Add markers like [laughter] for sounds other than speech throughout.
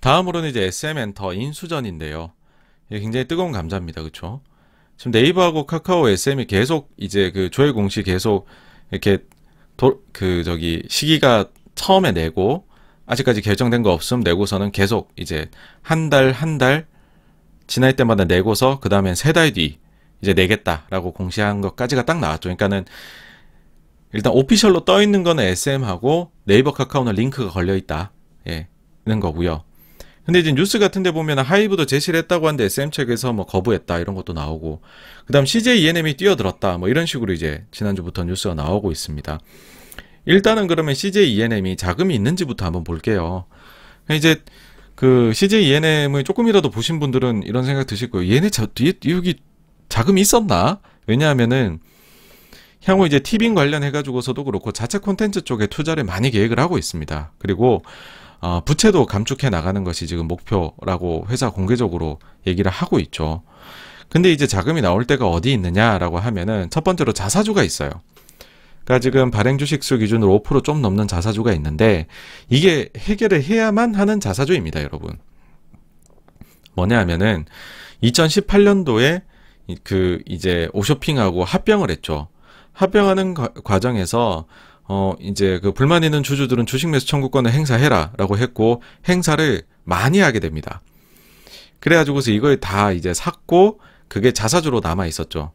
다음으로는 이제 SM 엔터 인수전인데요. 굉장히 뜨거운 감자입니다. 그쵸? 지금 네이버하고 카카오 SM이 계속 이제 그 조회 공시 계속 이렇게 도, 그 저기 시기가 처음에 내고 아직까지 결정된 거 없음 내고서는 계속 이제 한 달 한달 한 달 지날 때마다 내고서 그 다음엔 세 달 뒤 이제 내겠다라고 공시한 것까지가 딱 나왔죠. 그러니까는 일단 오피셜로 떠 있는 거는 SM하고 네이버 카카오는 링크가 걸려 있다. 예. 는 거고요. 근데 이제 뉴스 같은 데 보면 하이브도 제시를 했다고 하는데 SM 측에서 뭐 거부했다 이런 것도 나오고 그다음 CJ ENM이 뛰어들었다 뭐 이런 식으로 이제 지난주부터 뉴스가 나오고 있습니다. 일단은 그러면 CJ ENM이 자금이 있는지부터 한번 볼게요. 이제 그 CJ ENM을 조금이라도 보신 분들은 이런 생각 드실 거예요. 얘네 저 뒤에 여기 자금이 있었나? 왜냐하면은 향후 이제 티빙 관련해 가지고서도 그렇고 자체 콘텐츠 쪽에 투자를 많이 계획을 하고 있습니다. 그리고 어, 부채도 감축해 나가는 것이 지금 목표라고 회사 공개적으로 얘기를 하고 있죠. 근데 이제 자금이 나올 때가 어디 있느냐라고 하면은 첫 번째로 자사주가 있어요. 그러니까 지금 발행 주식수 기준으로 5%좀 넘는 자사주가 있는데 이게 해결을 해야만 하는 자사주입니다, 여러분. 뭐냐 하면은 2018년도에 그 이제 오쇼핑하고 합병을 했죠. 합병하는 과정에서 어, 이제 그 불만 있는 주주들은 주식 매수 청구권을 행사해라 라고 했고 행사를 많이 하게 됩니다. 그래가지고서 이걸 다 이제 샀고 그게 자사주로 남아 있었죠.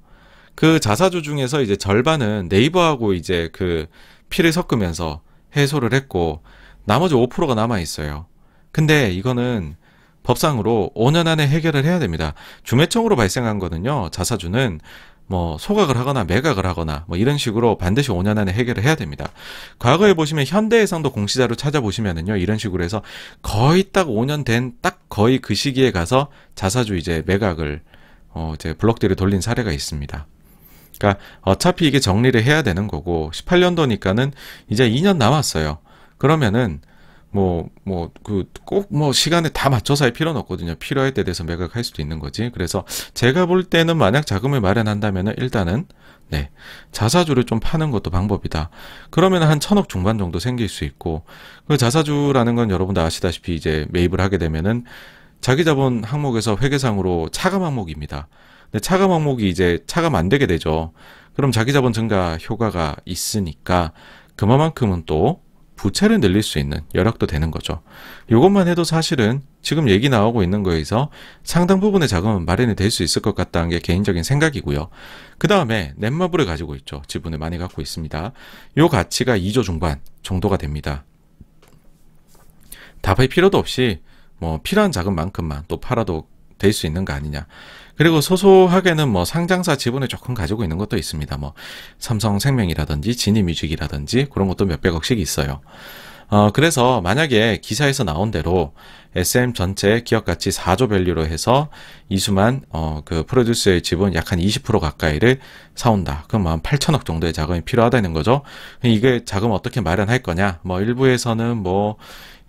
그 자사주 중에서 이제 절반은 네이버하고 이제 그 피를 섞으면서 해소를 했고 나머지 5%가 남아 있어요. 근데 이거는 법상으로 5년 안에 해결을 해야 됩니다. 주매청으로 발생한 거는요. 자사주는 뭐 소각을 하거나 매각을 하거나 뭐 이런 식으로 반드시 5년 안에 해결을 해야 됩니다. 과거에 보시면 현대해상도 공시자료 찾아보시면은요 이런 식으로 해서 거의 딱 5년 된 딱 거의 그 시기에 가서 자사주 이제 매각을 어 이제 블록들이 돌린 사례가 있습니다. 그러니까 어차피 이게 정리를 해야 되는 거고 18년도니까는 이제 2년 남았어요. 그러면은 뭐뭐그 꼭 뭐 시간에 다 맞춰서 할 필요는 없거든요. 필요할 때대해서 매각할 수도 있는 거지. 그래서 제가 볼 때는 만약 자금을 마련한다면 일단은 네. 자사주를 좀 파는 것도 방법이다. 그러면 한 천억 중반 정도 생길 수 있고, 그 자사주라는 건 여러분도 아시다시피 이제 매입을 하게 되면은 자기 자본 항목에서 회계상으로 차감 항목입니다. 근데 차감 항목이 이제 차감 안 되게 되죠. 그럼 자기 자본 증가 효과가 있으니까 그만큼은 또 부채를 늘릴 수 있는 여력도 되는 거죠. 이것만 해도 사실은 지금 얘기 나오고 있는 거에서 상당 부분의 자금은 마련이 될 수 있을 것 같다는 게 개인적인 생각이고요. 그 다음에 넷마블을 가지고 있죠. 지분을 많이 갖고 있습니다. 이 가치가 2조 중반 정도가 됩니다. 답할 필요도 없이 뭐 필요한 자금만큼만 또 팔아도 될 수 있는 거 아니냐. 그리고 소소하게는 뭐 상장사 지분을 조금 가지고 있는 것도 있습니다. 뭐 삼성생명이라든지 진이뮤직이라든지 그런 것도 몇백억씩 있어요. 어, 그래서 만약에 기사에서 나온 대로 SM 전체 기업 가치 4조 밸류로 해서 이수만 어, 그 프로듀스의 지분 약 한 20% 가까이를 사온다. 그럼 한 8천억 정도의 자금이 필요하다는 거죠. 이게 자금 어떻게 마련할 거냐? 뭐 일부에서는 뭐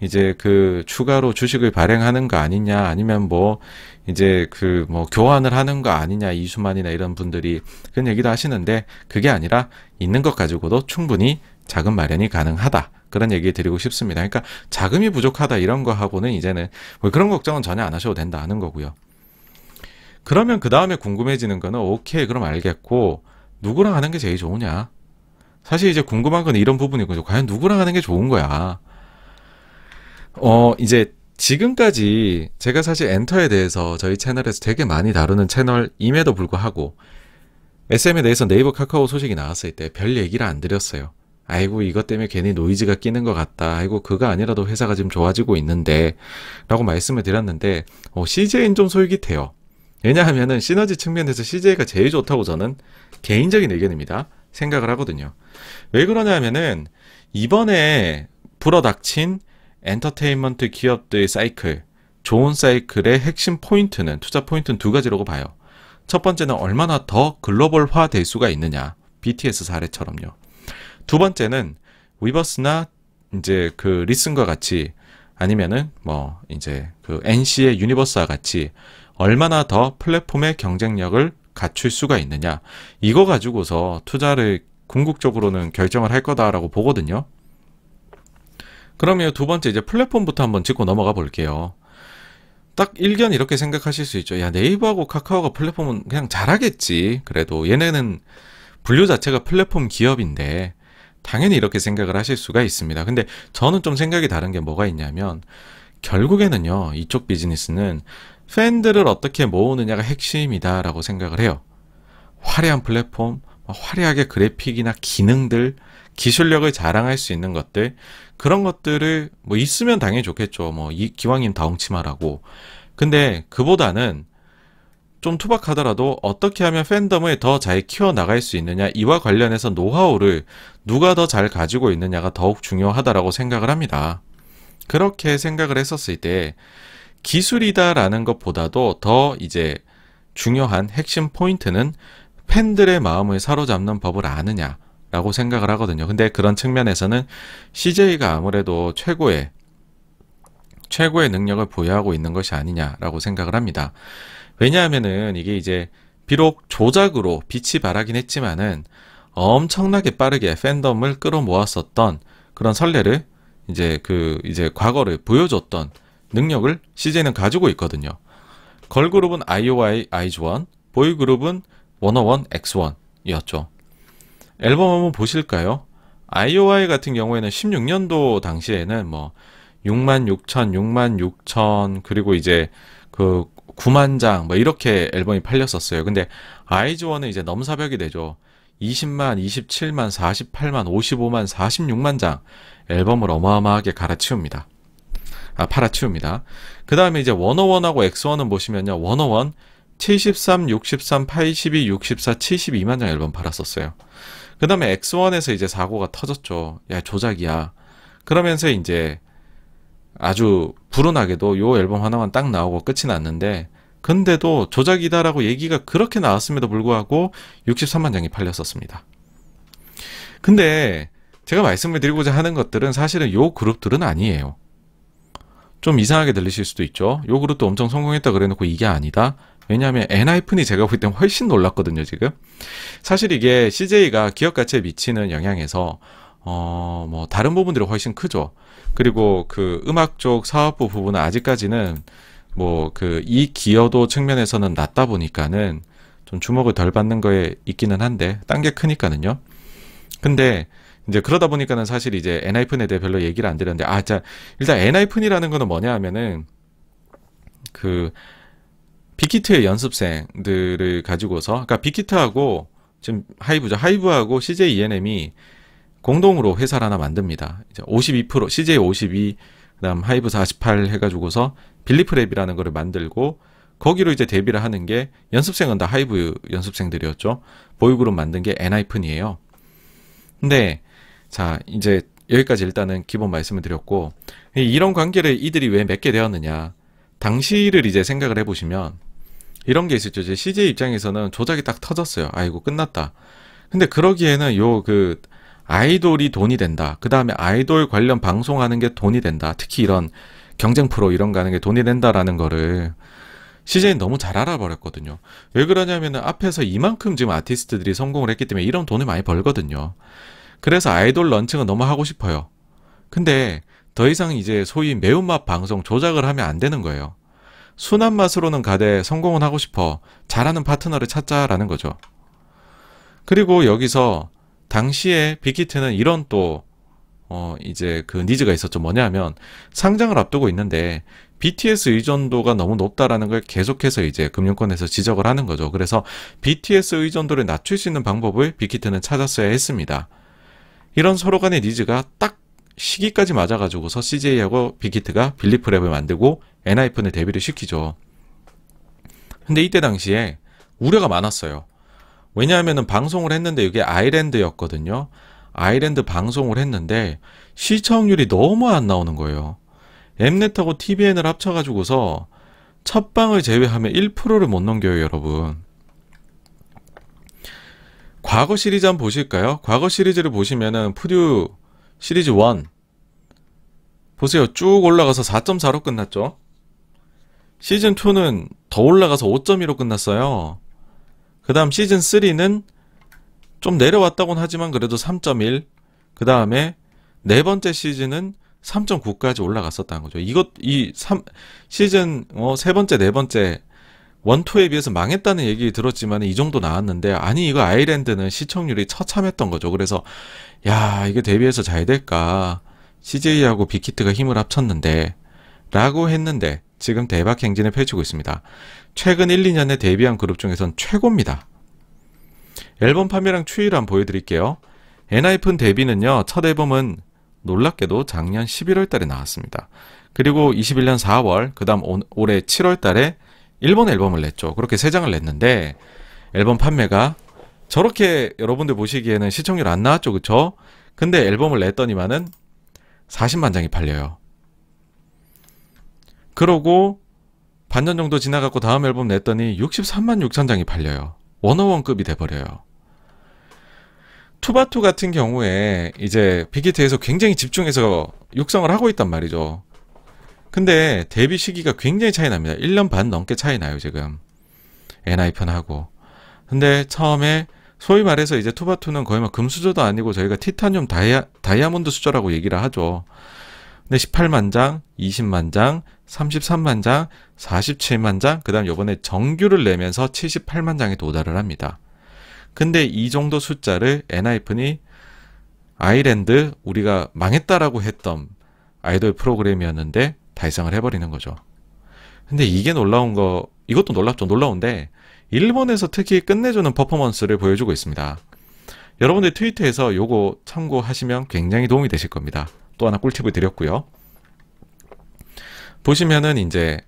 이제 그 추가로 주식을 발행하는 거 아니냐 아니면 뭐 이제 그 뭐 교환을 하는 거 아니냐 이수만이나 이런 분들이 그런 얘기도 하시는데 그게 아니라 있는 것 가지고도 충분히 자금 마련이 가능하다. 그런 얘기 드리고 싶습니다. 그러니까 자금이 부족하다 이런 거 하고는 이제는 뭐 그런 걱정은 전혀 안 하셔도 된다 하는 거고요. 그러면 그 다음에 궁금해지는 거는 오케이 그럼 알겠고 누구랑 하는 게 제일 좋으냐? 사실 이제 궁금한 건 이런 부분이거든요. 과연 누구랑 하는 게 좋은 거야? 어, 이제 지금까지 제가 사실 엔터에 대해서 저희 채널에서 되게 많이 다루는 채널임에도 불구하고 SM에 대해서 네이버 카카오 소식이 나왔을 때 별 얘기를 안 드렸어요. 아이고 이것 때문에 괜히 노이즈가 끼는 것 같다. 아이고 그거 아니라도 회사가 지금 좋아지고 있는데 라고 말씀을 드렸는데 어, CJ는 좀 소유기태요. 왜냐하면은 시너지 측면에서 CJ가 제일 좋다고 저는 개인적인 의견입니다. 생각을 하거든요. 왜 그러냐면은 이번에 불어닥친 엔터테인먼트 기업들의 사이클, 좋은 사이클의 핵심 포인트는 투자 포인트는 두 가지라고 봐요. 첫 번째는 얼마나 더 글로벌화 될 수가 있느냐. BTS 사례처럼요. 두 번째는 위버스나 이제 그 리슨과 같이 아니면은 뭐 이제 그 NC의 유니버스와 같이 얼마나 더 플랫폼의 경쟁력을 갖출 수가 있느냐. 이거 가지고서 투자를 궁극적으로는 결정을 할 거다라고 보거든요. 그러면 두 번째 이제 플랫폼부터 한번 짚고 넘어가 볼게요. 딱 일견 이렇게 생각하실 수 있죠. 야, 네이버하고 카카오가 플랫폼은 그냥 잘하겠지. 그래도 얘네는 분류 자체가 플랫폼 기업인데 당연히 이렇게 생각을 하실 수가 있습니다. 근데 저는 좀 생각이 다른 게 뭐가 있냐면 결국에는요. 이쪽 비즈니스는 팬들을 어떻게 모으느냐가 핵심이다라고 생각을 해요. 화려한 플랫폼, 뭐 화려하게 그래픽이나 기능들, 기술력을 자랑할 수 있는 것들 그런 것들을 뭐 있으면 당연히 좋겠죠. 뭐 이 기왕이면 다홍치마라고. 근데 그보다는 좀 투박하더라도 어떻게 하면 팬덤을 더 잘 키워 나갈 수 있느냐 이와 관련해서 노하우를 누가 더 잘 가지고 있느냐가 더욱 중요하다라고 생각을 합니다. 그렇게 생각을 했었을 때 기술이다라는 것보다도 더 이제 중요한 핵심 포인트는 팬들의 마음을 사로잡는 법을 아느냐 라고 생각을 하거든요. 근데 그런 측면에서는 CJ가 아무래도 최고의 최고의 능력을 보유하고 있는 것이 아니냐라고 생각을 합니다. 왜냐하면은 이게 이제 비록 조작으로 빛이 바라긴 했지만은 엄청나게 빠르게 팬덤을 끌어모았었던 그런 설레를 이제 그 이제 과거를 보여줬던 능력을 CJ는 가지고 있거든요. 걸그룹은 IOI 아이즈원, 보이그룹은 워너원 X1이었죠. 앨범 한번 보실까요? 아이오아이 같은 경우에는 16년도 당시에는 뭐 6만 6천, 6만 6천 그리고 이제 그 9만 장뭐 이렇게 앨범이 팔렸었어요. 근데 아이즈원은 이제 넘사벽이 되죠. 20만, 27만, 48만, 55만, 46만 장 앨범을 어마어마하게 갈아치웁니다. 아, 팔아치웁니다. 그 다음에 이제 워너원하고 엑스원은 보시면요. 워너원 73, 63, 82, 64, 72만 장 앨범 팔았었어요. 그 다음에 X1에서 이제 사고가 터졌죠. 야, 조작이야. 그러면서 이제 아주 불운하게도 요 앨범 하나만 딱 나오고 끝이 났는데, 근데도 조작이다라고 얘기가 그렇게 나왔음에도 불구하고 63만 장이 팔렸었습니다. 근데 제가 말씀을 드리고자 하는 것들은 사실은 요 그룹들은 아니에요. 좀 이상하게 들리실 수도 있죠. 요 그룹도 엄청 성공했다 그래놓고 이게 아니다. 왜냐하면 엔하이픈이 제가 볼 땐 훨씬 놀랐거든요, 지금. 사실 이게 CJ가 기업 가치에 미치는 영향에서 어, 뭐 다른 부분들이 훨씬 크죠. 그리고 그 음악 쪽 사업부 부분은 아직까지는 뭐 그 이 기여도 측면에서는 낮다 보니까는 좀 주목을 덜 받는 거에 있기는 한데 딴 게 크니까는요. 근데 이제 그러다 보니까는 사실 이제 엔하이픈에 대해 별로 얘기를 안 드렸는데 아, 자 일단 엔하이픈이라는 거는 뭐냐 하면은 그 빅히트의 연습생들을 가지고서 그러니까 빅히트하고 지금 하이브죠. 하이브하고 CJ ENM이 공동으로 회사를 하나 만듭니다. 이제 52% CJ 52 그다음 하이브 48 해가지고서 빌리프랩이라는 거를 만들고 거기로 이제 데뷔를 하는 게 연습생은 다 하이브 연습생들이었죠. 보이그룹 만든 게 엔하이픈이에요. 근데 자 이제 여기까지 일단은 기본 말씀을 드렸고 이런 관계를 이들이 왜 맺게 되었느냐 당시를 이제 생각을 해보시면 이런 게 있었죠. 이제 CJ 입장에서는 조작이 딱 터졌어요. 아이고 끝났다. 근데 그러기에는 요 그 아이돌이 돈이 된다. 그 다음에 아이돌 관련 방송하는 게 돈이 된다. 특히 이런 경쟁 프로 이런 거 하는 게 돈이 된다라는 거를 CJ는 너무 잘 알아버렸거든요. 왜 그러냐면은 앞에서 이만큼 지금 아티스트들이 성공을 했기 때문에 이런 돈을 많이 벌거든요. 그래서 아이돌 런칭은 너무 하고 싶어요. 근데 더 이상 이제 소위 매운맛 방송 조작을 하면 안 되는 거예요. 순한 맛으로는 가되 성공은 하고 싶어 잘하는 파트너를 찾자라는 거죠. 그리고 여기서 당시에 빅히트는 이런 또 어, 이제 그 니즈가 있었죠. 뭐냐면 상장을 앞두고 있는데 BTS 의존도가 너무 높다라는 걸 계속해서 이제 금융권에서 지적을 하는 거죠. 그래서 BTS 의존도를 낮출 수 있는 방법을 빅히트는 찾았어야 했습니다. 이런 서로 간의 니즈가 딱 시기까지 맞아가지고서 CJ하고 빅히트가 빌리프랩을 만들고 엔하이픈을 데뷔를 시키죠. 근데 이때 당시에 우려가 많았어요. 왜냐하면 방송을 했는데 이게 아일랜드였거든요. 아일랜드 방송을 했는데 시청률이 너무 안 나오는 거예요. 엠넷하고 TVN을 합쳐가지고서 첫 방을 제외하면 1%를 못 넘겨요, 여러분. 과거 시리즈 한번 보실까요? 과거 시리즈를 보시면은 푸듀 시리즈 1 보세요. 쭉 올라가서 4.4로 끝났죠. 시즌 2는 더 올라가서 5.2로 끝났어요. 그 다음 시즌 3는 좀 내려왔다곤 하지만 그래도 3.1. 그 다음에 네 번째 시즌은 3.9까지 올라갔었다는 거죠. 이것, 이 3, 시즌, 어, 세 번째, 네 번째 원투에 비해서 망했다는 얘기 들었지만 이 정도 나왔는데 아니 이거 아일랜드는 시청률이 처참했던 거죠. 그래서 야 이게 데뷔해서 잘 될까 CJ하고 빅히트가 힘을 합쳤는데 라고 했는데 지금 대박 행진을 펼치고 있습니다. 최근 1, 2년에 데뷔한 그룹 중에선 최고입니다. 앨범 판매량 추이란 보여드릴게요. 엔하이픈 데뷔는요, 첫 앨범은 놀랍게도 작년 11월 달에 나왔습니다. 그리고 21년 4월, 그 다음 올해 7월 달에 일본 앨범을 냈죠. 그렇게 세 장을 냈는데 앨범 판매가 저렇게 여러분들 보시기에는 시청률 안 나왔죠, 그쵸? 근데 앨범을 냈더니만은 40만 장이 팔려요. 그러고 반년 정도 지나갖고 다음 앨범 냈더니 63만 6천 장이 팔려요. 원어원급이 돼버려요. 투바투 같은 경우에 이제 빅히트에서 굉장히 집중해서 육성을 하고 있단 말이죠. 근데 데뷔 시기가 굉장히 차이 납니다. 1년 반 넘게 차이 나요, 지금. NI 편하고. 근데 처음에 소위 말해서 이제 투바투는 거의 막 금수저도 아니고 저희가 티타늄 다이아, 다이아몬드 수저라고 얘기를 하죠. 근데 18만 장, 20만 장, 33만 장, 47만 장, 그 다음 요번에 정규를 내면서 78만 장에 도달을 합니다. 근데 이 정도 숫자를 엔하이픈이 아이랜드 우리가 망했다라고 했던 아이돌 프로그램이었는데 달성을 해버리는 거죠. 근데 이게 놀라운 거, 이것도 놀랍죠. 놀라운데, 일본에서 특히 끝내주는 퍼포먼스를 보여주고 있습니다. 여러분들 트위터에서 요거 참고하시면 굉장히 도움이 되실 겁니다. 또 하나 꿀팁을 드렸고요. 보시면은 이제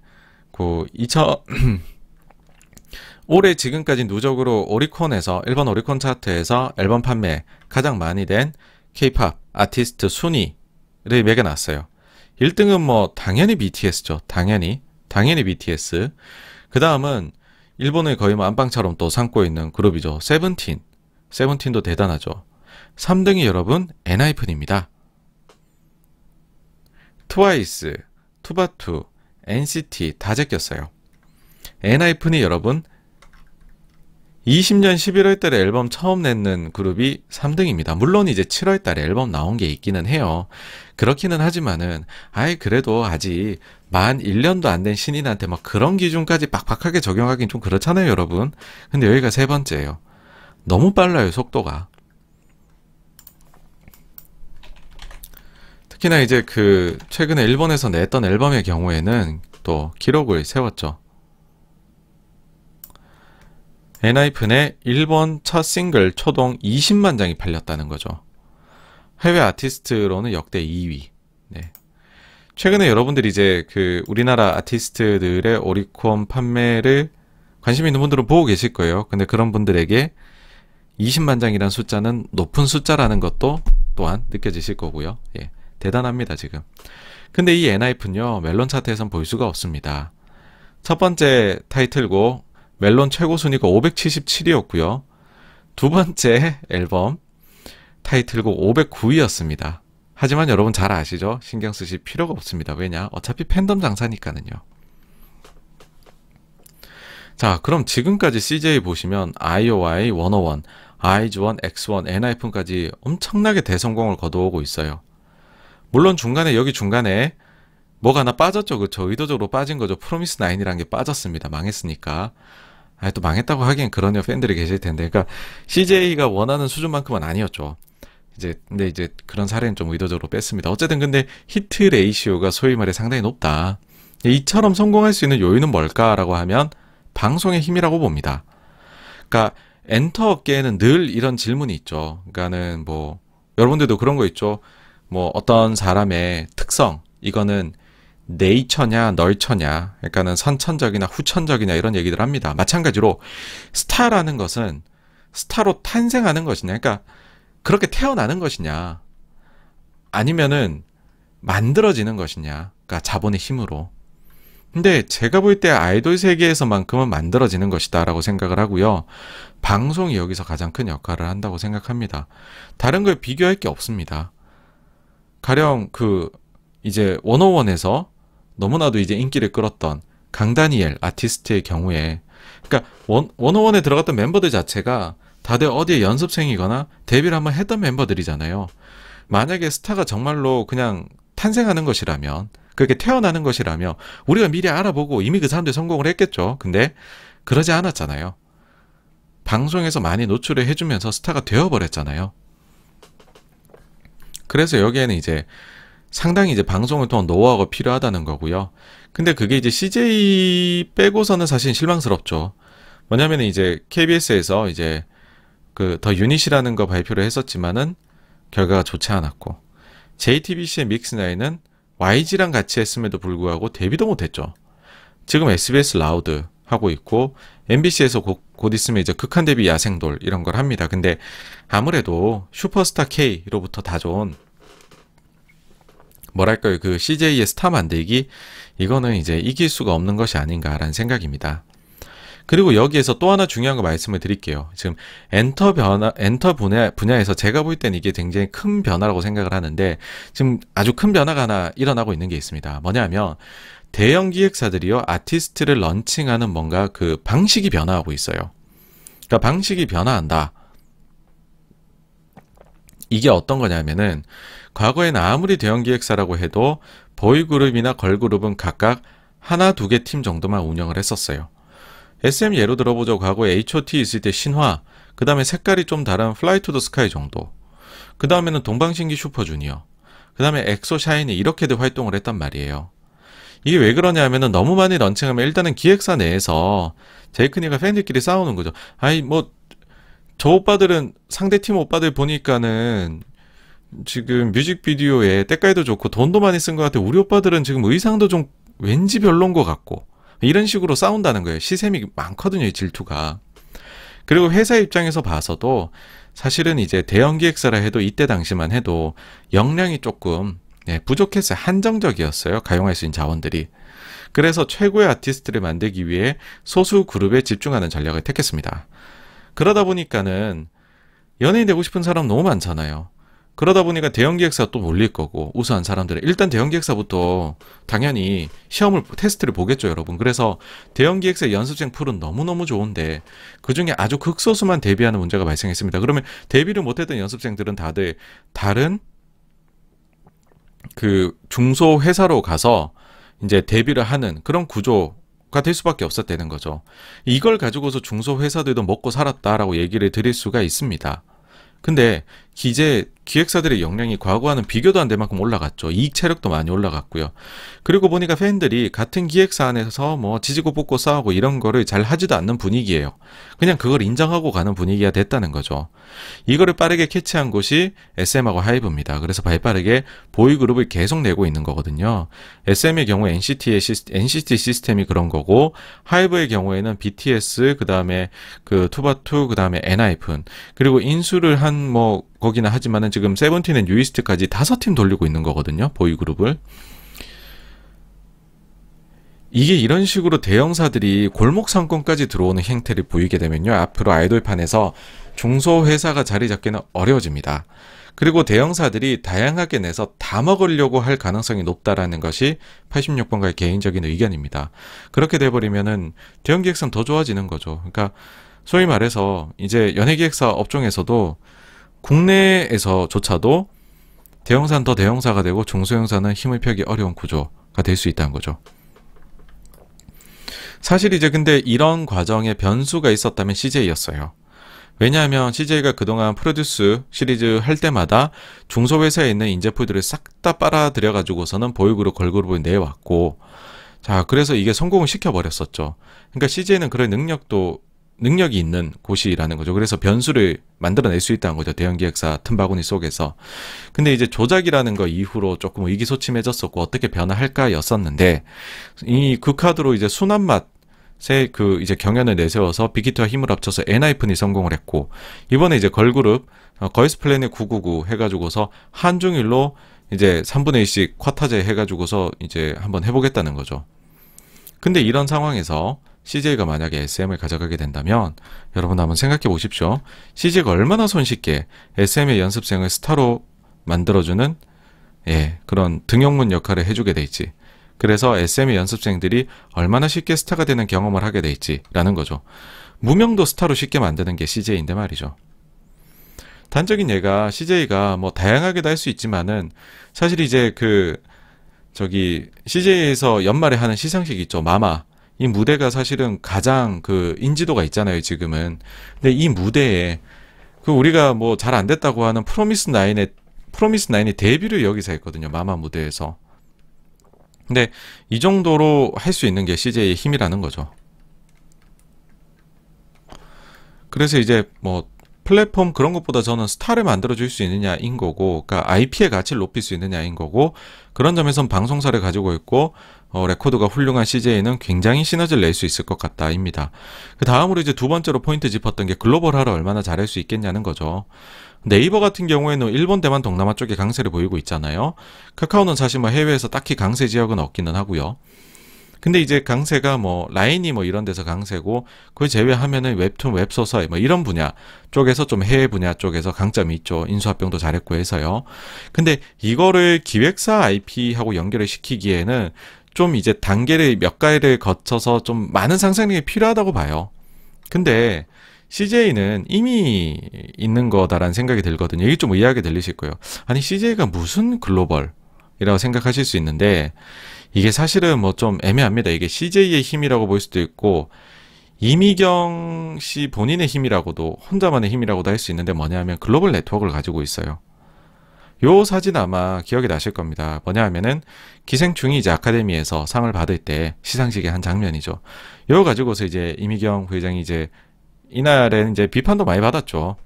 그 2000, [clears throat] 올해 지금까지 누적으로 오리콘에서 일본 오리콘 차트에서 앨범 판매 가장 많이 된 케이팝 아티스트 순위를 매겨놨어요. 1등은 뭐 당연히 BTS죠. 당연히. 당연히 BTS. 그 다음은 일본의 거의 뭐 안방처럼 또 삼고 있는 그룹이죠. 세븐틴. 세븐틴도 대단하죠. 3등이 여러분 엔하이픈입니다. 트와이스, 투바투, NCT 다 제꼈어요. 엔하이픈이 여러분 20년 11월 달에 앨범 처음 냈는 그룹이 3등입니다. 물론 이제 7월 달에 앨범 나온 게 있기는 해요. 그렇기는 하지만은, 아예 그래도 아직 만 1년도 안 된 신인한테 막 그런 기준까지 빡빡하게 적용하긴 좀 그렇잖아요, 여러분. 근데 여기가 세 번째예요. 너무 빨라요, 속도가. 특히나 이제 그 최근에 일본에서 냈던 앨범의 경우에는 또 기록을 세웠죠. 엔하이픈의 1번 첫 싱글 초동 20만 장이 팔렸다는 거죠. 해외 아티스트로는 역대 2위. 네. 최근에 여러분들이 이제 그 우리나라 아티스트들의 오리콘 판매를 관심 있는 분들은 보고 계실 거예요. 근데 그런 분들에게 20만 장이란 숫자는 높은 숫자라는 것도 또한 느껴지실 거고요. 예. 대단합니다, 지금. 근데 이 엔하이픈요, 멜론 차트에선 볼 수가 없습니다. 첫 번째 타이틀곡 멜론 최고 순위가 5 7 7이었고요두 번째 [laughs] 앨범 타이틀곡 509위였습니다. 하지만 여러분 잘 아시죠? 신경 쓰실 필요가 없습니다. 왜냐? 어차피 팬덤 장사니까는요. 자, 그럼 지금까지 CJ 보시면 IOI 101, i 이즈원 X1, 엔하이픈까지 엄청나게 대성공을 거두어오고 있어요. 물론 중간에 여기 중간에 뭐가 하나 빠졌죠. 그쵸? 의도적으로 빠진 거죠. 프로미스9이라는 게 빠졌습니다. 망했으니까. 아, 니또 망했다고 하기엔 그러네요. 팬들이 계실 텐데. 그러니까 CJ가 원하는 수준만큼은 아니었죠. 이제 근데 이제 그런 사례는 좀 의도적으로 뺐습니다. 어쨌든 근데 히트 레이시오가 소위 말해 상당히 높다. 이처럼 성공할 수 있는 요인은 뭘까라고 하면 방송의 힘이라고 봅니다. 그러니까 엔터 업계에는 늘 이런 질문이 있죠. 그러니까는 뭐 여러분들도 그런 거 있죠. 뭐 어떤 사람의 특성 이거는 네이처냐 널처냐 그러니까는 선천적이나 후천적이냐 이런 얘기들 합니다. 마찬가지로 스타라는 것은 스타로 탄생하는 것이냐 그러니까 그렇게 태어나는 것이냐 아니면은 만들어지는 것이냐 그러니까 자본의 힘으로 근데 제가 볼 때 아이돌 세계에서만큼은 만들어지는 것이다라고 생각을 하고요. 방송이 여기서 가장 큰 역할을 한다고 생각합니다. 다른 걸 비교할 게 없습니다. 가령 그 이제 원어원에서 너무나도 이제 인기를 끌었던 강다니엘 아티스트의 경우에 그러니까 원, 원오원에 들어갔던 멤버들 자체가 다들 어디에 연습생이거나 데뷔를 한번 했던 멤버들이잖아요. 만약에 스타가 정말로 그냥 탄생하는 것이라면 그렇게 태어나는 것이라면 우리가 미리 알아보고 이미 그 사람들이 성공을 했겠죠. 근데 그러지 않았잖아요. 방송에서 많이 노출을 해주면서 스타가 되어버렸잖아요. 그래서 여기에는 이제 상당히 이제 방송을 통한 노하우가 필요하다는 거고요. 근데 그게 이제 CJ 빼고서는 사실 실망스럽죠. 뭐냐면 이제 KBS에서 이제 그 더 유닛이라는 거 발표를 했었지만은 결과가 좋지 않았고 JTBC의 믹스나인은 YG랑 같이 했음에도 불구하고 데뷔도 못했죠. 지금 SBS 라우드 하고 있고 MBC에서 곧, 곧 있으면 이제 극한 데뷔 야생돌 이런 걸 합니다. 근데 아무래도 슈퍼스타 K로부터 다 좋은 뭐랄까요 그 CJ의 스타 만들기 이거는 이제 이길 수가 없는 것이 아닌가라는 생각입니다. 그리고 여기에서 또 하나 중요한 거 말씀을 드릴게요. 지금 엔터 변화, 엔터 분야, 분야에서 제가 볼 때는 이게 굉장히 큰 변화라고 생각을 하는데 지금 아주 큰 변화가 하나 일어나고 있는 게 있습니다. 뭐냐면 대형 기획사들이요, 아티스트를 런칭하는 뭔가 그 방식이 변화하고 있어요. 그러니까 방식이 변화한다. 이게 어떤 거냐면은 과거에는 아무리 대형 기획사라고 해도 보이그룹이나 걸그룹은 각각 하나 두 개 팀 정도만 운영을 했었어요. SM 예로 들어보죠. 과거에 H.O.T 있을 때 신화, 그 다음에 색깔이 좀 다른 Fly to the Sky 정도, 그 다음에는 동방신기 슈퍼주니어, 그 다음에 엑소 샤이니 이렇게들 활동을 했단 말이에요. 이게 왜 그러냐면은 너무 많이 런칭하면 일단은 기획사 내에서 제이크니가 팬들끼리 싸우는 거죠. 아니뭐 저 오빠들은 상대 팀 오빠들 보니까는 지금 뮤직비디오에 때깔도 좋고 돈도 많이 쓴 것 같아. 우리 오빠들은 지금 의상도 좀 왠지 별론 것 같고 이런 식으로 싸운다는 거예요. 시샘이 많거든요, 질투가. 그리고 회사 입장에서 봐서도 사실은 이제 대형 기획사라 해도 이때 당시만 해도 역량이 조금 네, 부족했어요. 한정적이었어요. 가용할 수 있는 자원들이. 그래서 최고의 아티스트를 만들기 위해 소수 그룹에 집중하는 전략을 택했습니다. 그러다 보니까는 연예인 되고 싶은 사람 너무 많잖아요. 그러다 보니까 대형 기획사 또 몰릴 거고 우수한 사람들은 일단 대형 기획사부터 당연히 시험을 테스트를 보겠죠 여러분 그래서 대형 기획사 연습생 풀은 너무너무 좋은데 그중에 아주 극소수만 대비하는 문제가 발생했습니다 그러면 대비를 못했던 연습생들은 다들 다른 그 중소 회사로 가서 이제 대비를 하는 그런 구조 가될 수밖에 없었다는 거죠. 이걸 가지고서 중소회사들도 먹고 살았다라고 얘기를 드릴 수가 있습니다. 근데 기재 기획사들의 역량이 과거와는 비교도 안 될 만큼 올라갔죠. 이익 체력도 많이 올라갔고요. 그리고 보니까 팬들이 같은 기획사 안에서 뭐 지지고 뽑고 싸우고 이런 거를 잘 하지도 않는 분위기예요. 그냥 그걸 인정하고 가는 분위기가 됐다는 거죠. 이거를 빠르게 캐치한 곳이 SM하고 하이브입니다. 그래서 발빠르게 보이그룹을 계속 내고 있는 거거든요. SM의 경우 NCT의 시스템, NCT 시스템이 그런 거고 하이브의 경우에는 BTS 그다음에 그 투바투 그다음에 엔하이픈 그리고 인수를 한뭐 거기는 하지만은 지금 세븐틴은 유이스트까지 다섯 팀 돌리고 있는 거거든요. 보이그룹을. 이게 이런 식으로 대형사들이 골목 상권까지 들어오는 행태를 보이게 되면요. 앞으로 아이돌판에서 중소회사가 자리 잡기는 어려워집니다. 그리고 대형사들이 다양하게 내서 다 먹으려고 할 가능성이 높다라는 것이 86번가의 개인적인 의견입니다. 그렇게 돼버리면은 대형 기획사는 더 좋아지는 거죠. 그러니까 소위 말해서 이제 연예기획사 업종에서도 국내에서조차도 대형사는 더 대형사가 되고 중소형사는 힘을 펴기 어려운 구조가 될 수 있다는 거죠. 사실 이제 근데 이런 과정에 변수가 있었다면 CJ였어요. 왜냐하면 CJ가 그동안 프로듀스 시리즈 할 때마다 중소회사에 있는 인재풀들을 싹 다 빨아들여가지고서는 보이그룹 걸그룹을 내왔고, 자, 그래서 이게 성공을 시켜버렸었죠. 그러니까 CJ는 그런 능력도 능력이 있는 곳이라는 거죠. 그래서 변수를 만들어낼 수 있다는 거죠. 대형 기획사 틈바구니 속에서. 근데 이제 조작이라는 거 이후로 조금 의기소침해졌었고 어떻게 변화할까였었는데 이 그 카드로 이제 순한 맛 새그 이제 경연을 내세워서 빅히트와 힘을 합쳐서 엔하이픈이 성공을 했고 이번에 이제 걸그룹 어, 걸스 플래닛 999 해가지고서 한중일로 이제 3분의 1씩 쿼타제 해가지고서 이제 한번 해보겠다는 거죠. 근데 이런 상황에서 CJ가 만약에 SM을 가져가게 된다면 여러분 한번 생각해 보십시오. CJ가 얼마나 손쉽게 SM의 연습생을 스타로 만들어주는 예, 그런 등용문 역할을 해주게 돼 있지. 그래서 SM의 연습생들이 얼마나 쉽게 스타가 되는 경험을 하게 돼 있지라는 거죠. 무명도 스타로 쉽게 만드는 게 CJ인데 말이죠. 단적인 예가 CJ가 뭐 다양하게도 할 수 있지만은 사실 이제 그 저기 CJ에서 연말에 하는 시상식 있죠. 마마. 이 무대가 사실은 가장 그 인지도가 있잖아요, 지금은. 근데 이 무대에 그 우리가 뭐 잘 안 됐다고 하는 프로미스 나인의 프로미스 나인이 데뷔를 여기서 했거든요. 마마 무대에서. 근데 이 정도로 할 수 있는 게 CJ의 힘이라는 거죠. 그래서 이제 뭐 플랫폼 그런 것보다 저는 스타를 만들어줄 수 있느냐인 거고, 그러니까 IP의 가치를 높일 수 있느냐인 거고, 그런 점에선 방송사를 가지고 있고, 어, 레코드가 훌륭한 CJ는 굉장히 시너지를 낼 수 있을 것 같다입니다. 그 다음으로 이제 두 번째로 포인트 짚었던 게 글로벌화를 얼마나 잘할 수 있겠냐는 거죠. 네이버 같은 경우에는 일본, 대만, 동남아 쪽에 강세를 보이고 있잖아요. 카카오는 사실 뭐 해외에서 딱히 강세 지역은 없기는 하고요. 근데 이제 강세가 뭐 라인이 뭐 이런 데서 강세고 그걸 제외하면은 웹툰, 웹소설 뭐 이런 분야 쪽에서 좀 해외 분야 쪽에서 강점이 있죠. 인수합병도 잘했고 해서요. 근데 이거를 기획사 IP하고 연결을 시키기에는 좀 이제 단계를 몇 가지를 거쳐서 좀 많은 상상력이 필요하다고 봐요. 근데 CJ는 이미 있는 거다라는 생각이 들거든요. 이게 좀 의아하게 들리실 거예요. 아니 CJ가 무슨 글로벌이라고 생각하실 수 있는데 이게 사실은 뭐 좀 애매합니다. 이게 CJ의 힘이라고 볼 수도 있고 이미경 씨 본인의 힘이라고도 혼자만의 힘이라고도 할 수 있는데 뭐냐면 글로벌 네트워크를 가지고 있어요. 요 사진 아마 기억이 나실 겁니다. 뭐냐 하면은 기생충이 이제 아카데미에서 상을 받을 때 시상식의 한 장면이죠. 요 가지고서 이제 이미경 부회장이 이제 이날엔 이제 비판도 많이 받았죠.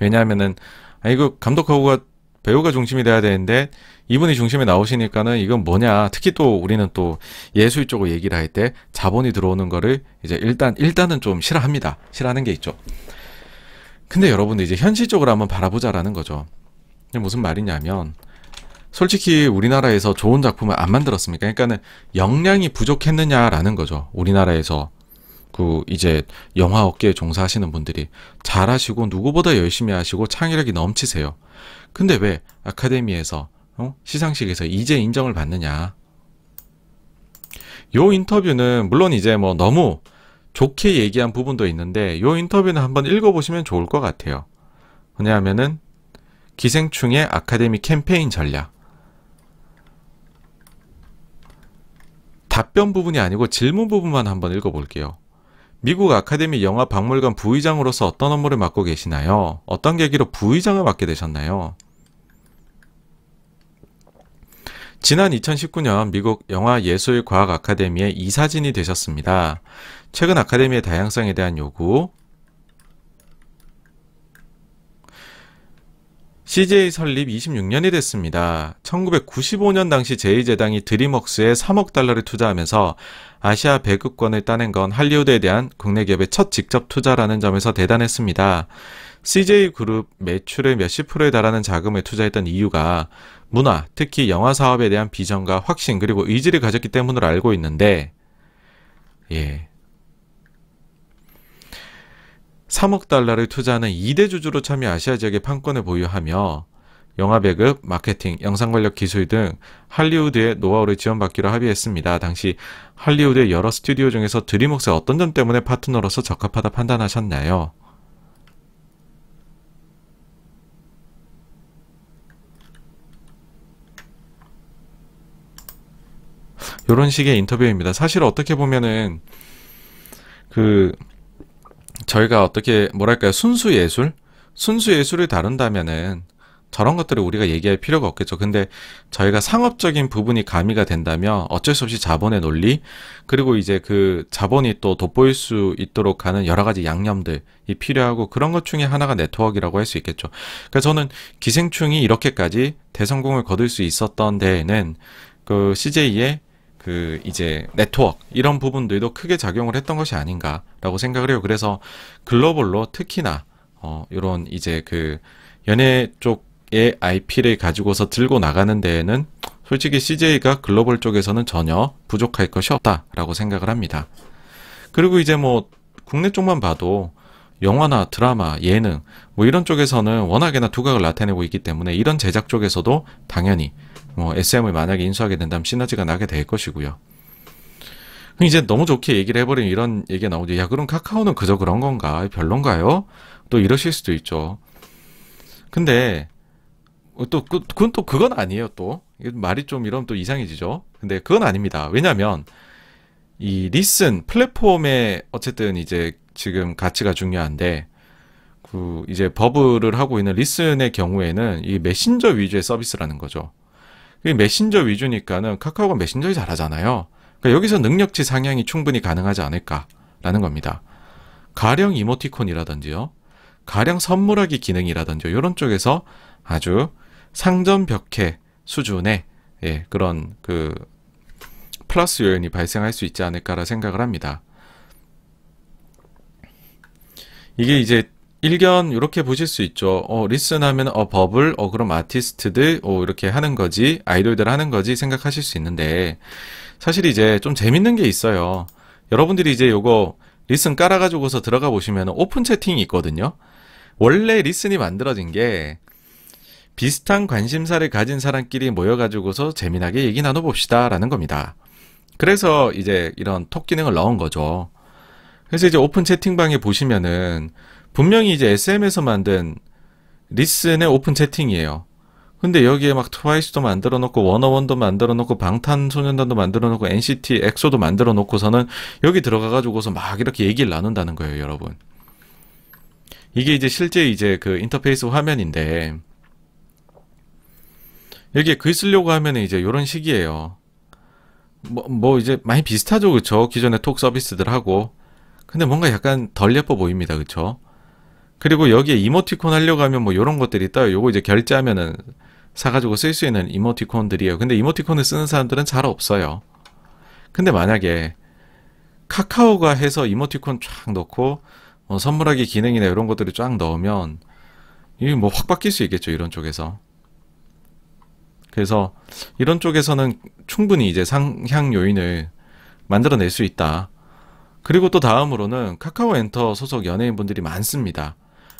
왜냐하면은 아 이거 감독하고가 배우가 중심이 돼야 되는데 이분이 중심에 나오시니까는 이건 뭐냐 특히 또 우리는 또 예술 쪽으로 얘기를 할 때 자본이 들어오는 거를 이제 일단 일단은 좀 싫어합니다 싫어하는 게 있죠 근데 여러분들 이제 현실적으로 한번 바라보자라는 거죠 무슨 말이냐면 솔직히 우리나라에서 좋은 작품을 안 만들었습니까? 그러니까는 역량이 부족했느냐라는 거죠. 우리나라에서 그 이제 영화 업계에 종사하시는 분들이 잘하시고 누구보다 열심히 하시고 창의력이 넘치세요. 근데 왜 아카데미에서 어? 시상식에서 이제 인정을 받느냐? 요 인터뷰는 물론 이제 뭐 너무 좋게 얘기한 부분도 있는데 요 인터뷰는 한번 읽어보시면 좋을 것 같아요. 왜냐하면은 기생충의 아카데미 캠페인 전략. 답변 부분이 아니고 질문 부분만 한번 읽어볼게요. 미국 아카데미 영화 박물관 부의장으로서 어떤 업무를 맡고 계시나요? 어떤 계기로 부의장을 맡게 되셨나요? 지난 2019년 미국 영화예술과학아카데미의 이사진이 되셨습니다. 최근 아카데미의 다양성에 대한 요구, CJ 설립 26년이 됐습니다. 1995년 당시 제2재당이 드림웍스에 3억 달러를 투자하면서 아시아 배급권을 따낸 건 할리우드에 대한 국내 기업의 첫 직접 투자라는 점에서 대단했습니다. CJ그룹 매출의 몇십 프로에 달하는 자금을 투자했던 이유가 문화, 특히 영화 사업에 대한 비전과 확신 그리고 의지를 가졌기 때문으로 알고 있는데 예, 3억 달러를 투자하는 2대 주주로 참여 아시아 지역의 판권을 보유하며 영화 배급, 마케팅, 영상 관련 기술 등 할리우드의 노하우를 지원받기로 합의했습니다. 당시 할리우드의 여러 스튜디오 중에서 드림웍스의 어떤 점 때문에 파트너로서 적합하다 판단하셨나요? 이런 식의 인터뷰입니다. 사실 어떻게 보면은 그 저희가 어떻게 뭐랄까요 순수 예술 순수 예술을 다룬다면은 저런 것들을 우리가 얘기할 필요가 없겠죠. 근데 저희가 상업적인 부분이 가미가 된다면 어쩔 수 없이 자본의 논리 그리고 이제 그 자본이 또 돋보일 수 있도록 하는 여러 가지 양념들이 필요하고 그런 것 중에 하나가 네트워크라고 할 수 있겠죠. 그러니까 저는 기생충이 이렇게까지 대성공을 거둘 수 있었던 데에는 그 CJ의 그 이제 네트워크 이런 부분들도 크게 작용을 했던 것이 아닌가라고 생각을 해요. 그래서 글로벌로 특히나 어 이런 이제 그 연예 쪽의 IP를 가지고서 들고 나가는 데에는 솔직히 CJ가 글로벌 쪽에서는 전혀 부족할 것이 없다라고 생각을 합니다. 그리고 이제 뭐 국내 쪽만 봐도 영화나 드라마, 예능 뭐 이런 쪽에서는 워낙에나 두각을 나타내고 있기 때문에 이런 제작 쪽에서도 당연히 뭐 SM을 만약에 인수하게 된다면 시너지가 나게 될 것이고요. 이제 너무 좋게 얘기를 해버린 이런 얘기가 나오죠. 야 그럼 카카오는 그저 그런 건가? 별론가요? 또 이러실 수도 있죠. 근데 어, 또 그, 그건 또 그건 아니에요. 또 말이 좀 이러면 또 이상해지죠. 근데 그건 아닙니다. 왜냐하면 이 리슨 플랫폼에 어쨌든 이제 지금 가치가 중요한데 그 이제 버블을 하고 있는 리슨의 경우에는 이 메신저 위주의 서비스라는 거죠. 이 메신저 위주니까는 카카오가 메신저이 잘하잖아요. 그러니까 여기서 능력치 상향이 충분히 가능하지 않을까라는 겁니다. 가령 이모티콘이라든지요. 가령 선물하기 기능이라든지 이런 쪽에서 아주 상점 벽해 수준의 예, 그런 그 플러스 요인이 발생할 수 있지 않을까라 생각을 합니다. 이게 이제 일견 이렇게 보실 수 있죠. 어, 리슨 하면 어 버블, 어 그럼 아티스트들 어 이렇게 하는 거지, 아이돌들 하는 거지 생각하실 수 있는데 사실 이제 좀 재밌는 게 있어요. 여러분들이 이제 요거 리슨 깔아 가지고서 들어가 보시면 오픈 채팅이 있거든요. 원래 리슨이 만들어진 게 비슷한 관심사를 가진 사람끼리 모여 가지고서 재미나게 얘기 나눠 봅시다라는 겁니다. 그래서 이제 이런 톡 기능을 넣은 거죠. 그래서 이제 오픈 채팅방에 보시면은 분명히 이제 SM에서 만든 리슨의 오픈 채팅이에요. 근데 여기에 막 트와이스도 만들어 놓고 워너원도 만들어 놓고 방탄소년단도 만들어 놓고 NCT 엑소도 만들어 놓고서는 여기 들어가 가지고서 막 이렇게 얘기를 나눈다는 거예요, 여러분. 이게 이제 실제 이제 그 인터페이스 화면인데 여기에 글 쓰려고 하면은 이제 요런 식이에요. 뭐, 뭐 이제 많이 비슷하죠, 그쵸? 기존의 톡 서비스들하고. 근데 뭔가 약간 덜 예뻐 보입니다. 그쵸? 그리고 여기에 이모티콘 하려고 하면 뭐 이런 것들이 떠요. 요거 이제 결제하면은 사가지고 쓸 수 있는 이모티콘들이에요. 근데 이모티콘을 쓰는 사람들은 잘 없어요. 근데 만약에 카카오가 해서 이모티콘 쫙 넣고 뭐 선물하기 기능이나 이런 것들을 쫙 넣으면 이게 뭐 확 바뀔 수 있겠죠. 이런 쪽에서. 그래서 이런 쪽에서는 충분히 이제 상향 요인을 만들어낼 수 있다. 그리고 또 다음으로는 카카오 엔터 소속 연예인분들이 많습니다.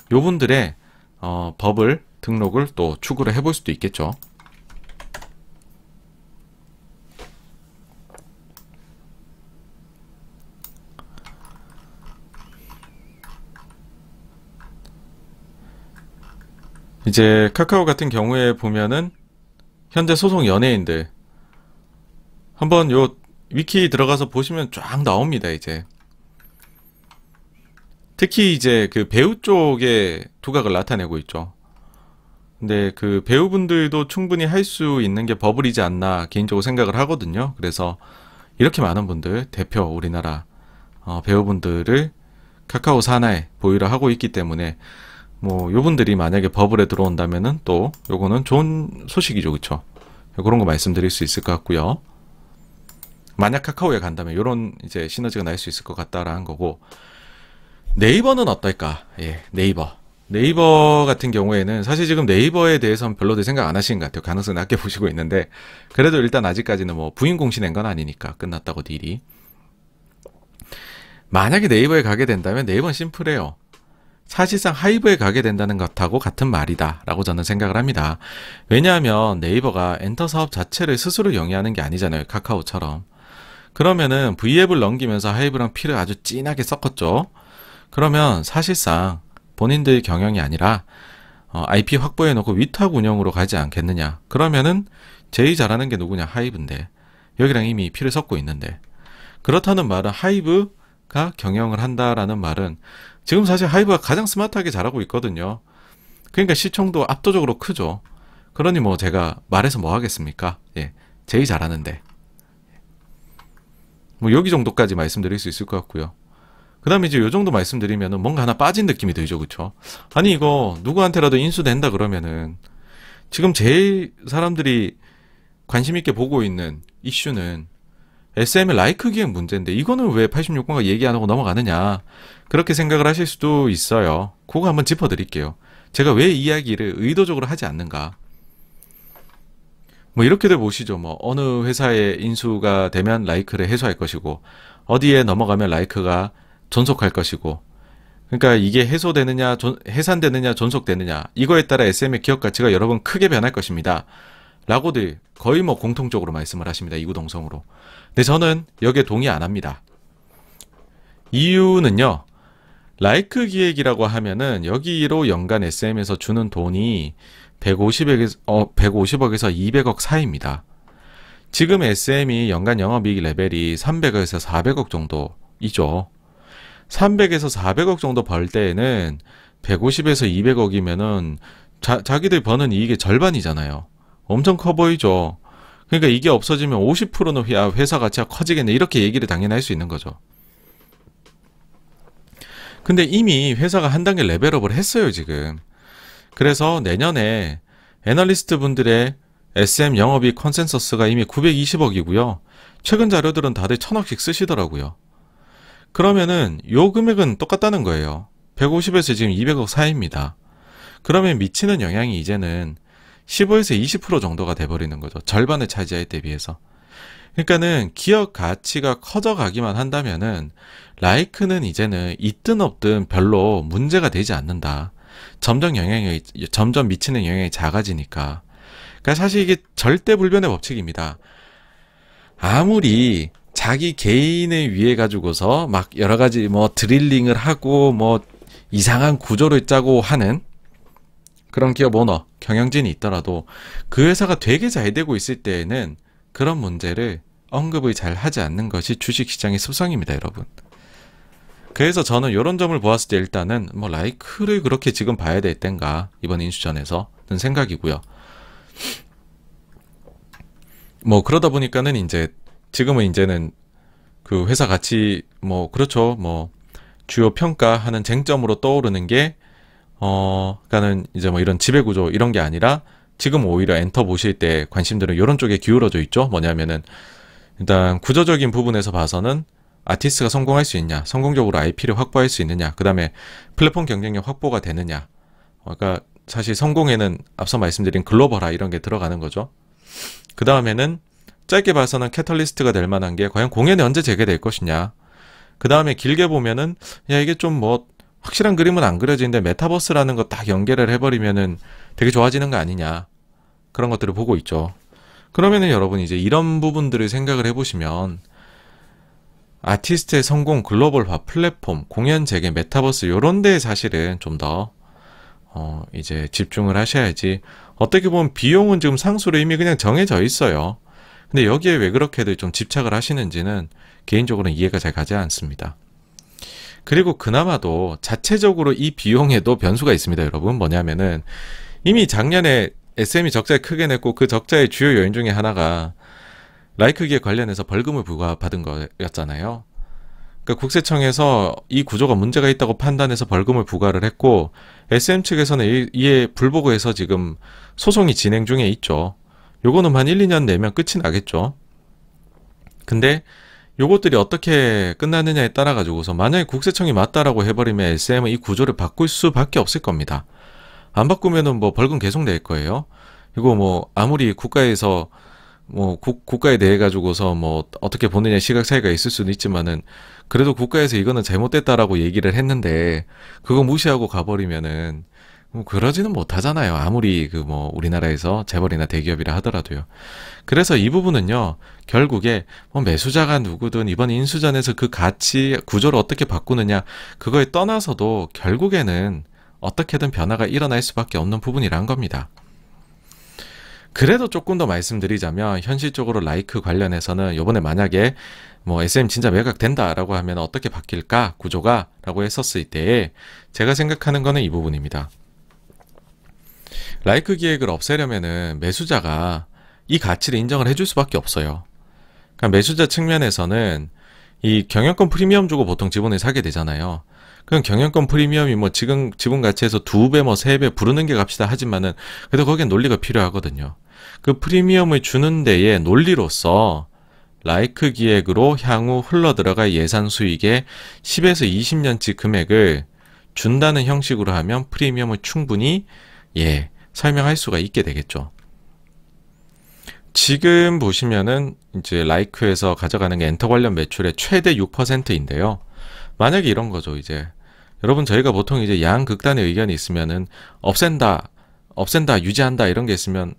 요분들의 어, 법을 등록을 또 추구를 해볼 수도 있겠죠. 이제 카카오 같은 경우에 보면은 현재 소속 연예인들 한번 요 위키 들어가서 보시면 쫙 나옵니다 이제 특히 이제 그 배우 쪽에 두각을 나타내고 있죠. 근데 그 배우분들도 충분히 할 수 있는 게 버블이지 않나 개인적으로 생각을 하거든요. 그래서 이렇게 많은 분들 대표 우리나라 어, 배우분들을 카카오 산하에 보유를 하고 있기 때문에 뭐 요분들이 만약에 버블에 들어온다면은 또 요거는 좋은 소식이죠 그쵸 그런 거 말씀드릴 수 있을 것 같고요 만약 카카오에 간다면 요런 이제 시너지가 날 수 있을 것 같다라는 거고 네이버는 어떨까? 예, 네이버. 네이버 같은 경우에는 사실 지금 네이버에 대해서는 별로들 생각 안 하시는 것 같아요. 가능성 낮게 [laughs] 보시고 있는데 그래도 일단 아직까지는 뭐 부인 공신한건 아니니까 끝났다고 딜이. 만약에 네이버에 가게 된다면 네이버는 심플해요. 사실상 하이브에 가게 된다는 것하고 같은 말이다 라고 저는 생각을 합니다. 왜냐하면 네이버가 엔터 사업 자체를 스스로 영위하는 게 아니잖아요. 카카오처럼. 그러면은 V앱을 넘기면서 하이브랑 피를 아주 진하게 섞었죠. 그러면 사실상 본인들 경영이 아니라 어, IP 확보해 놓고 위탁 운영으로 가지 않겠느냐. 그러면은 제일 잘하는 게 누구냐? 하이브인데. 여기랑 이미 피를 섞고 있는데. 그렇다는 말은 하이브가 경영을 한다라는 말은 지금 사실 하이브가 가장 스마트하게 잘하고 있거든요. 그러니까 시청도 압도적으로 크죠. 그러니 뭐 제가 말해서 뭐 하겠습니까? 예. 제일 잘하는데. 뭐 여기 정도까지 말씀드릴 수 있을 것 같고요. 그 다음에 이제 요 정도 말씀드리면은 뭔가 하나 빠진 느낌이 들죠, 그쵸? 아니, 이거 누구한테라도 인수된다 그러면은 지금 제일 사람들이 관심있게 보고 있는 이슈는 SM의 라이크 기획 문제인데 이거는 왜 86권과 얘기 안 하고 넘어가느냐. 그렇게 생각을 하실 수도 있어요. 그거 한번 짚어드릴게요. 제가 왜 이야기를 의도적으로 하지 않는가. 뭐 이렇게들 보시죠. 뭐 어느 회사에 인수가 되면 라이크를 해소할 것이고 어디에 넘어가면 라이크가 전속할 것이고 그러니까 이게 해소되느냐 전, 해산되느냐 전속되느냐 이거에 따라 SM의 기업 가치가 여러 분 크게 변할 것입니다. 라고들 거의 뭐 공통적으로 말씀을 하십니다. 이구동성으로. 근데 저는 여기에 동의 안 합니다. 이유는요. 라이크 기획이라고 하면은 여기로 연간 SM에서 주는 돈이 150억에서, 어, 150억에서 200억 사이입니다. 지금 SM이 연간 영업이익 레벨이 300억에서 400억 정도이죠. 300에서 400억 정도 벌 때에는 150에서 200억이면은 자, 자기들 버는 이익의 절반이잖아요. 엄청 커 보이죠. 그러니까 이게 없어지면 50%는 아, 회사 가치가 커지겠네. 이렇게 얘기를 당연히 할 수 있는 거죠. 근데 이미 회사가 한 단계 레벨업을 했어요, 지금. 그래서 내년에 애널리스트 분들의 SM 영업이 컨센서스가 이미 920억이고요. 최근 자료들은 다들 천억씩 쓰시더라고요. 그러면은 요 금액은 똑같다는 거예요. 150에서 지금 200억 사이입니다. 그러면 미치는 영향이 이제는 15에서 20% 정도가 돼버리는 거죠. 절반을차지할때비해서 그러니까는 기업 가치가 커져가기만 한다면은 라이크는 이제는 있든 없든 별로 문제가 되지 않는다. 점점 영향이 점점 미치는 영향이 작아지니까. 그러니까 사실 이게 절대 불변의 법칙입니다. 아무리 자기 개인을 위해 가지고서 막 여러 가지 뭐 드릴링을 하고 뭐 이상한 구조를 짜고 하는 그런 기업 오너, 경영진이 있더라도 그 회사가 되게 잘 되고 있을 때에는 그런 문제를 언급을 잘 하지 않는 것이 주식시장의 습성입니다, 여러분. 그래서 저는 이런 점을 보았을 때 일단은 뭐 라이크를 그렇게 지금 봐야 될 땐가 이번 인수전에서는 생각이고요. 뭐 그러다 보니까는 이제 지금은 이제는 그 회사 같이 뭐 그렇죠 뭐 주요 평가하는 쟁점으로 떠오르는 게 어, 그니까는 이제 뭐 이런 지배 구조 이런 게 아니라 지금 오히려 엔터 보실 때 관심들은 이런 쪽에 기울어져 있죠. 뭐냐면은 일단 구조적인 부분에서 봐서는 아티스트가 성공할 수 있냐, 성공적으로 IP를 확보할 수 있느냐, 그 다음에 플랫폼 경쟁력 확보가 되느냐. 어, 그러니까 사실 성공에는 앞서 말씀드린 글로벌화 이런 게 들어가는 거죠. 그 다음에는 짧게 봐서는 캐털리스트가 될 만한 게 과연 공연이 언제 재개될 것이냐. 그 다음에 길게 보면은 야 이게 좀 뭐 확실한 그림은 안 그려지는데 메타버스라는 거 딱 연계를 해버리면은 되게 좋아지는 거 아니냐 그런 것들을 보고 있죠. 그러면은 여러분 이제 이런 부분들을 생각을 해보시면 아티스트의 성공 글로벌화 플랫폼 공연 재개 메타버스 요런 데에 사실은 좀더 어, 이제 집중을 하셔야지 어떻게 보면 비용은 지금 상수로 이미 그냥 정해져 있어요. 근데 여기에 왜 그렇게들 좀 집착을 하시는지는 개인적으로는 이해가 잘 가지 않습니다. 그리고 그나마도 자체적으로 이 비용에도 변수가 있습니다, 여러분. 뭐냐면은 이미 작년에 SM이 적자에 크게 냈고 그 적자의 주요 요인 중에 하나가 라이크기에 관련해서 벌금을 부과받은 거였잖아요. 그러니까 국세청에서 이 구조가 문제가 있다고 판단해서 벌금을 부과를 했고 SM 측에서는 이에 불보고해서 지금 소송이 진행 중에 있죠. 요거는 한 1, 2년 내면 끝이 나겠죠. 근데 요것들이 어떻게 끝나느냐에 따라 가지고서 만약에 국세청이 맞다라고 해버리면 SM은 이 구조를 바꿀 수밖에 없을 겁니다. 안 바꾸면은 뭐 벌금 계속 낼 거예요. 그리고 뭐 아무리 국가에서 뭐 국, 국가에 대해 가지고서 뭐 어떻게 보느냐 시각 차이가 있을 수는 있지만은 그래도 국가에서 이거는 잘못됐다라고 얘기를 했는데 그거 무시하고 가버리면은 뭐 그러지는 못하잖아요. 아무리 그 뭐 우리나라에서 재벌이나 대기업이라 하더라도요. 그래서 이 부분은요. 결국에 뭐 매수자가 누구든 이번 인수전에서 그 가치 구조를 어떻게 바꾸느냐 그거에 떠나서도 결국에는 어떻게든 변화가 일어날 수밖에 없는 부분이란 겁니다. 그래도 조금 더 말씀드리자면 현실적으로 라이크 관련해서는 요번에 만약에 뭐 SM 진짜 매각된다라고 하면 어떻게 바뀔까 구조가라고 했었을 때에 제가 생각하는 거는 이 부분입니다. 라이크 기획을 없애려면은 매수자가 이 가치를 인정을 해줄 수밖에 없어요. 그러니까 매수자 측면에서는 이 경영권 프리미엄 주고 보통 지분을 사게 되잖아요. 그럼 경영권 프리미엄이 뭐 지금 지분 가치에서 두 배, 뭐 세 배 부르는 게갑시다 하지만은 그래도 거기에 논리가 필요하거든요. 그 프리미엄을 주는 데에 논리로서 라이크 기획으로 향후 흘러 들어갈 예산 수익의 10에서 20년치 금액을 준다는 형식으로 하면 프리미엄을 충분히 예 설명할 수가 있게 되겠죠. 지금 보시면은 이제 라이크에서 가져가는 게 엔터 관련 매출의 최대 6%인데요. 만약에 이런 거죠, 이제. 여러분 저희가 보통 이제 양 극단의 의견이 있으면은 없앤다, 없앤다, 유지한다 이런 게 있으면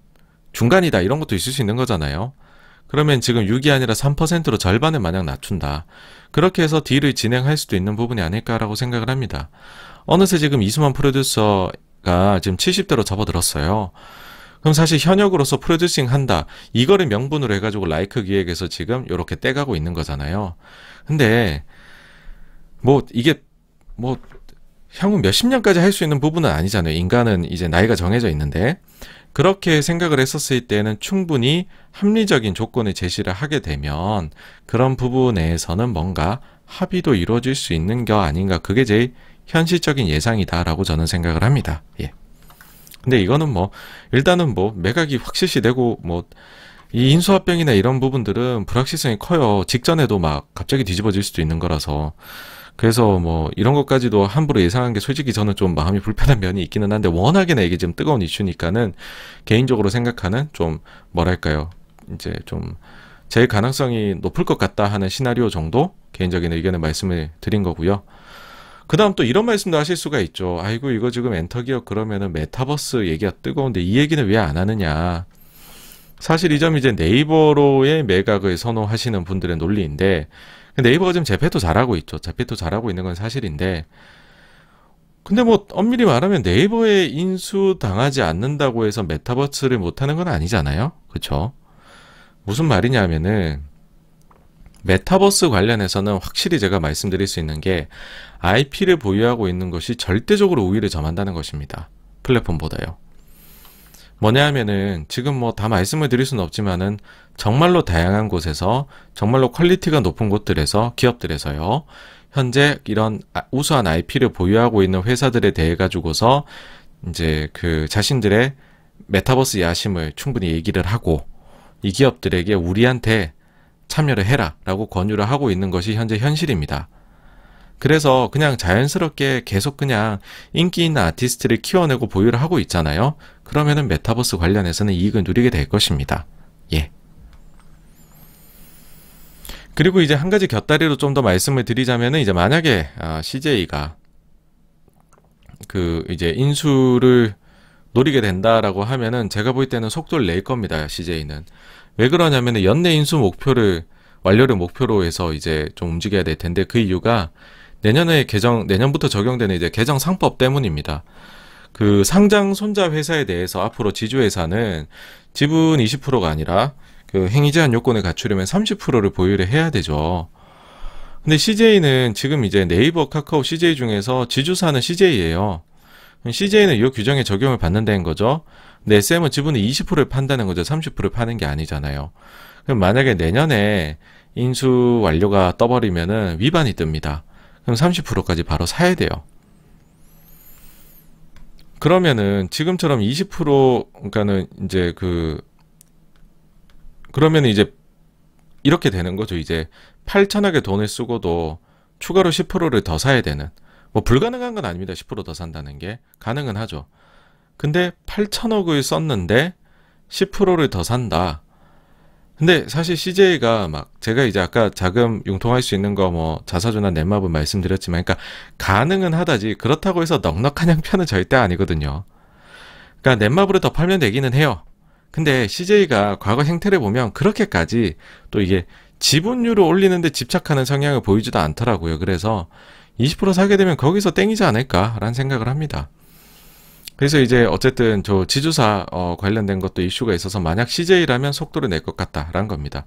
중간이다 이런 것도 있을 수 있는 거잖아요. 그러면 지금 6이 아니라 3%로 절반을 만약 낮춘다. 그렇게 해서 딜을 진행할 수도 있는 부분이 아닐까라고 생각을 합니다. 어느새 지금 이수만 프로듀서 보 지금 70대로 접어들었어요. 그럼 사실 현역으로서 프로듀싱 한다. 이거를 명분으로 해가지고 라이크 기획에서 지금 이렇게 떼가고 있는 거잖아요. 근데 뭐 이게 뭐 향후 몇십 년까지 할 수 있는 부분은 아니잖아요. 인간은 이제 나이가 정해져 있는데 그렇게 생각을 했었을 때는 충분히 합리적인 조건을 제시를 하게 되면 그런 부분에서는 뭔가 합의도 이루어질 수 있는 게 아닌가. 그게 제일 현실적인 예상이다라고 저는 생각을 합니다. 예. 근데 이거는 뭐 일단은 뭐 매각이 확실시 되고 뭐 이 인수합병이나 이런 부분들은 불확실성이 커요. 직전에도 막 갑자기 뒤집어질 수도 있는 거라서 그래서 뭐 이런 것까지도 함부로 예상한 게 솔직히 저는 좀 마음이 불편한 면이 있기는 한데 워낙에나 이게 지금 뜨거운 이슈니까는 개인적으로 생각하는 좀 뭐랄까요 이제 좀 제일 가능성이 높을 것 같다 하는 시나리오 정도 개인적인 의견을 말씀을 드린 거고요. 그다음 또 이런 말씀도 하실 수가 있죠. 아이고 이거 지금 엔터 기업 그러면은 메타버스 얘기가 뜨거운데 이 얘기는 왜 안 하느냐. 사실 이 점이 이제 네이버로의 매각을 그 선호하시는 분들의 논리인데 그 네이버가 지금 재패도 잘하고 있죠. 재패도 잘하고 있는 건 사실인데 근데 뭐 엄밀히 말하면 네이버에 인수 당하지 않는다고 해서 메타버스를 못하는 건 아니잖아요. 그쵸 무슨 말이냐면은 메타버스 관련해서는 확실히 제가 말씀드릴 수 있는 게 IP를 보유하고 있는 것이 절대적으로 우위를 점한다는 것입니다. 플랫폼보다요. 뭐냐 하면은 지금 뭐 다 말씀을 드릴 수는 없지만은 정말로 다양한 곳에서 정말로 퀄리티가 높은 곳들에서 기업들에서요. 현재 이런 아, 우수한 IP를 보유하고 있는 회사들에 대해 가지고서 이제 그 자신들의 메타버스 야심을 충분히 얘기를 하고 이 기업들에게 우리한테 참여를 해라라고 권유를 하고 있는 것이 현재 현실입니다. 그래서 그냥 자연스럽게 계속 그냥 인기 있는 아티스트를 키워내고 보유를 하고 있잖아요. 그러면은 메타버스 관련해서는 이익을 누리게 될 것입니다. 예. 그리고 이제 한 가지 곁다리로 좀 더 말씀을 드리자면은 이제 만약에 아, CJ가 그 이제 인수를 노리게 된다라고 하면은 제가 볼 때는 속도를 낼 겁니다. CJ는. 왜 그러냐면 연내 인수 목표를 완료를 목표로 해서 이제 좀 움직여야 될 텐데 그 이유가 내년에 개정 내년부터 적용되는 이제 개정 상법 때문입니다. 그 상장 손자 회사에 대해서 앞으로 지주 회사는 지분 20%가 아니라 그 행위 제한 요건을 갖추려면 30%를 보유를 해야 되죠. 근데 CJ는 지금 이제 네이버, 카카오, CJ 중에서 지주사는 CJ예요. CJ는 이규정에 적용을 받는 데인 거죠. 근데 SM은 지분을 20%를 판다는 거죠. 30%를 파는 게 아니잖아요. 그럼 만약에 내년에 인수 완료가 떠버리면은 위반이 뜹니다. 그럼 30%까지 바로 사야 돼요. 그러면은 지금처럼 20% 그러니까는 이제 그 그러면 이제 이렇게 되는 거죠. 이제 8천억의 돈을 쓰고도 추가로 10%를 더 사야 되는 뭐 불가능한 건 아닙니다. 10%더 산다는 게 가능은 하죠. 근데 8천억을 썼는데 10%를 더 산다. 근데 사실 CJ가 막 제가 이제 아까 자금 융통할 수 있는 거 뭐 자사주나 넷마블 말씀드렸지만 그러니까 가능은 하다지 그렇다고 해서 넉넉한 형 편은 절대 아니거든요. 그러니까 넷마블을 더 팔면 되기는 해요. 근데 CJ가 과거 행태를 보면 그렇게까지 또 이게 지분율을 올리는데 집착하는 성향을 보이지도 않더라고요. 그래서 20% 사게 되면 거기서 땡이지 않을까라는 생각을 합니다. 그래서 이제 어쨌든 저 지주사 어, 관련된 것도 이슈가 있어서 만약 CJ라면 속도를 낼 것 같다라는 겁니다.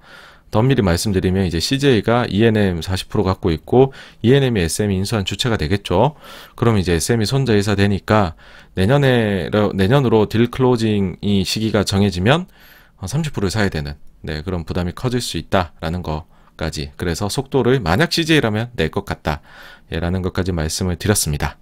더 미리 말씀드리면 이제 CJ가 ENM 40% 갖고 있고 ENM이 SM이 인수한 주체가 되겠죠. 그럼 이제 SM이 손자이사 되니까 내년에 내년으로 딜 클로징 이 시기가 정해지면 30%를 사야 되는 네 그런 부담이 커질 수 있다라는 것까지 그래서 속도를 만약 CJ라면 낼 것 같다 예라는 것까지 말씀을 드렸습니다.